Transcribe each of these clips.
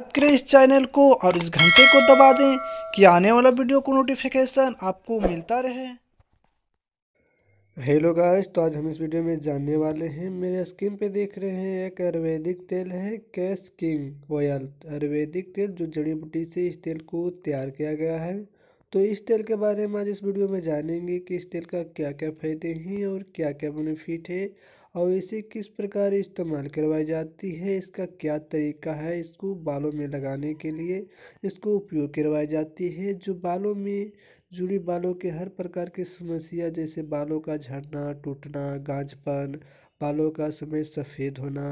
करें इस चैनल को और इस घंटे को दबा दें कि आने वाला वीडियो को नोटिफिकेशन आपको मिलता रहे हेलो गाइस तो आज हम इस वीडियो में जानने वाले हैं मेरे स्किन पे देख रहे हैं एक आयुर्वेदिक तेल है कैश किंग ऑयल आयुर्वेदिक तेल जो जड़ी बूटी से इस तेल को तैयार किया गया है तो इस तेल के बारे में आज इस वीडियो में जानेंगे कि इस तेल का क्या क्या फ़ायदे हैं और क्या क्या बेनिफिट है और इसे किस प्रकार इस्तेमाल करवाई जाती है इसका क्या तरीका है इसको बालों में लगाने के लिए इसको उपयोग करवाई जाती है जो बालों में जुड़ी बालों के हर प्रकार की समस्या जैसे बालों का झड़ना टूटना गांजपन बालों का समय सफ़ेद होना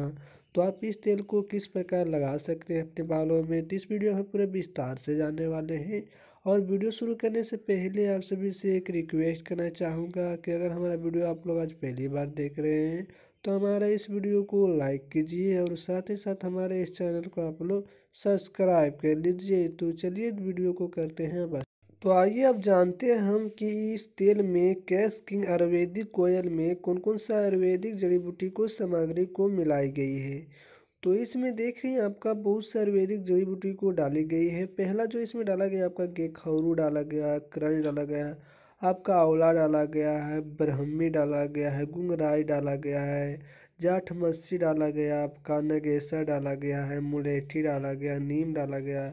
तो आप इस तेल को किस प्रकार लगा सकते हैं अपने बालों में तो इस वीडियो हम पूरे विस्तार से जानने वाले हैं और वीडियो शुरू करने से पहले आप सभी से एक रिक्वेस्ट करना चाहूँगा कि अगर हमारा वीडियो आप लोग आज पहली बार देख रहे हैं तो हमारा इस वीडियो को लाइक कीजिए और साथ ही साथ हमारे इस चैनल को आप लोग सब्सक्राइब कर लीजिए तो चलिए वीडियो को करते हैं बस तो आइए अब जानते हैं हम कि इस तेल में कैश किंग आयुर्वेदिक कोयल में कौन कौन सा आयुर्वेदिक जड़ी बूटी को सामग्री को मिलाई गई है तो इसमें देख रहे हैं आपका बहुत से आयुर्वेदिक जड़ी बूटी को डाली गई है पहला जो इसमें डाला गया आपका गेखौरू डाला गया क्रंच डाला गया है आपका आंवला डाला गया है ब्रह्मी डाला गया है गुंगराई डाला गया है जाठ मस्सी डाला गया आपका नगेसर डाला गया है मुलेठी डाला गया नीम डाला गया है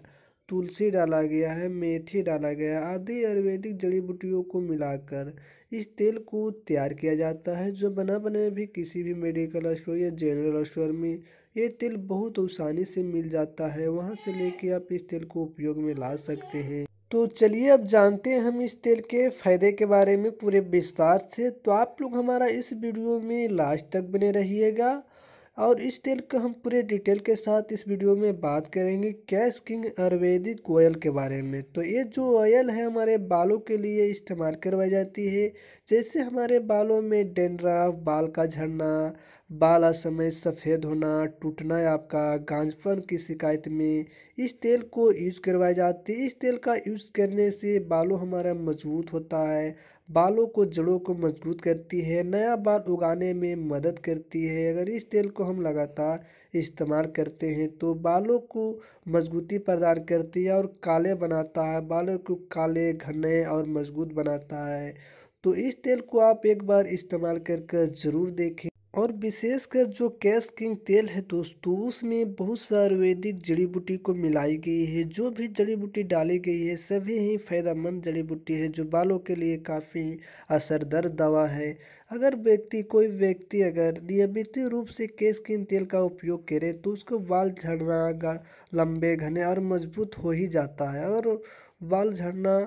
तुलसी डाला गया है मेथी डाला गया आदि आयुर्वेदिक जड़ी बूटियों को मिलाकर इस तेल को तैयार किया जाता है जो बना बने भी किसी भी मेडिकल स्टोर या जनरल स्टोर में ये तेल बहुत आसानी से मिल जाता है वहाँ से लेके आप इस तेल को उपयोग में ला सकते हैं तो चलिए अब जानते हैं हम इस तेल के फ़ायदे के बारे में पूरे विस्तार से तो आप लोग हमारा इस वीडियो में लास्ट तक बने रहिएगा और इस तेल का हम पूरे डिटेल के साथ इस वीडियो में बात करेंगे कैश किंग आयुर्वेदिक ऑयल के बारे में तो ये जो ऑयल है हमारे बालों के लिए इस्तेमाल करवाई जाती है जैसे हमारे बालों में डेंड्राफ बाल का झड़ना बाल समय सफ़ेद होना टूटना आपका गांजपन की शिकायत में इस तेल को यूज़ करवाया जाता है इस तेल का यूज़ करने से बालों हमारा मजबूत होता है बालों को जड़ों को मजबूत करती है नया बाल उगाने में मदद करती है अगर इस तेल को हम लगातार इस्तेमाल करते हैं तो बालों को मजबूती प्रदान करती है और काले बनाता है बालों को काले घने और मजबूत बनाता है तो इस तेल को आप एक बार इस्तेमाल कर ज़रूर देखें और विशेषकर जो कैश किंग तेल है दोस्तों उसमें बहुत सारे आयुर्वेदिक जड़ी बूटी को मिलाई गई है जो भी जड़ी बूटी डाली गई है सभी ही फायदेमंद जड़ी बूटी है जो बालों के लिए काफ़ी असरदार दवा है अगर व्यक्ति कोई व्यक्ति अगर नियमित रूप से केश किंग तेल का उपयोग करे तो उसको बाल झड़ना लंबे घने और मजबूत हो ही जाता है और बाल झड़ना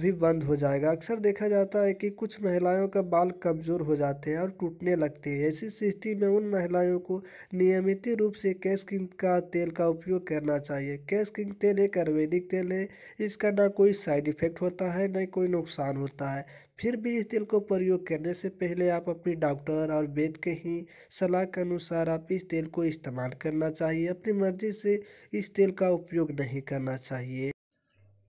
भी बंद हो जाएगा अक्सर देखा जाता है कि कुछ महिलाओं का बाल कमज़ोर हो जाते हैं और टूटने लगते हैं ऐसी स्थिति में उन महिलाओं को नियमित रूप से कैश किंग का तेल का उपयोग करना चाहिए कैश किंग तेल एक आयुर्वेदिक तेल है इसका ना कोई साइड इफ़ेक्ट होता है न कोई नुकसान होता है फिर भी इस तेल को प्रयोग करने से पहले आप अपनी डॉक्टर और वेद के ही सलाह के अनुसार आप इस तेल को इस्तेमाल करना चाहिए अपनी मर्जी से इस तेल का उपयोग नहीं करना चाहिए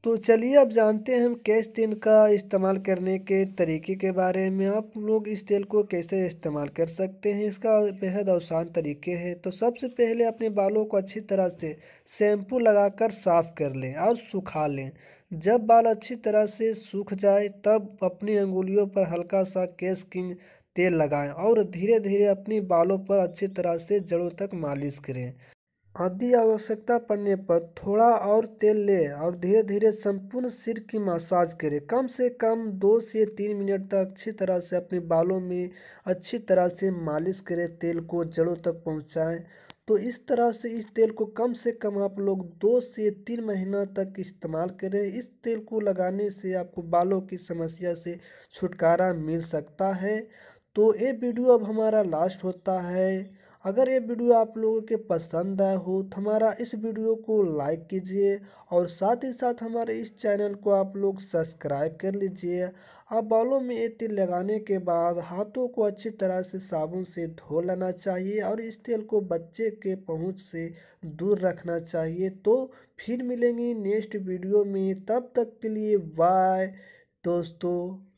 तो चलिए अब जानते हैं हम कैश तेल का इस्तेमाल करने के तरीके के बारे में आप लोग इस तेल को कैसे इस्तेमाल कर सकते हैं इसका बेहद आसान तरीके हैं तो सबसे पहले अपने बालों को अच्छी तरह से शैम्पू लगाकर साफ़ कर लें और सुखा लें जब बाल अच्छी तरह से सूख जाए तब अपनी अंगुलियों पर हल्का सा कैश किंग तेल लगाएँ और धीरे धीरे अपने बालों पर अच्छी तरह से जड़ों तक मालिश करें आदि आवश्यकता पड़ने पर थोड़ा और तेल लें और धीरे धीरे संपूर्ण सिर की मसाज करें कम से कम दो से तीन मिनट तक अच्छी तरह से अपने बालों में अच्छी तरह से मालिश करें तेल को जड़ों तक पहुँचाएँ तो इस तरह से इस तेल को कम से कम आप लोग दो से तीन महीना तक इस्तेमाल करें इस तेल को लगाने से आपको बालों की समस्या से छुटकारा मिल सकता है तो ये वीडियो अब हमारा लास्ट होता है अगर ये वीडियो आप लोगों के पसंद आया हो तो हमारा इस वीडियो को लाइक कीजिए और साथ ही साथ हमारे इस चैनल को आप लोग सब्सक्राइब कर लीजिए अब बालों में ये तेल लगाने के बाद हाथों को अच्छी तरह से साबुन से धो लेना चाहिए और इस तेल को बच्चे के पहुंच से दूर रखना चाहिए तो फिर मिलेंगे नेक्स्ट वीडियो में तब तक के लिए बाय दोस्तों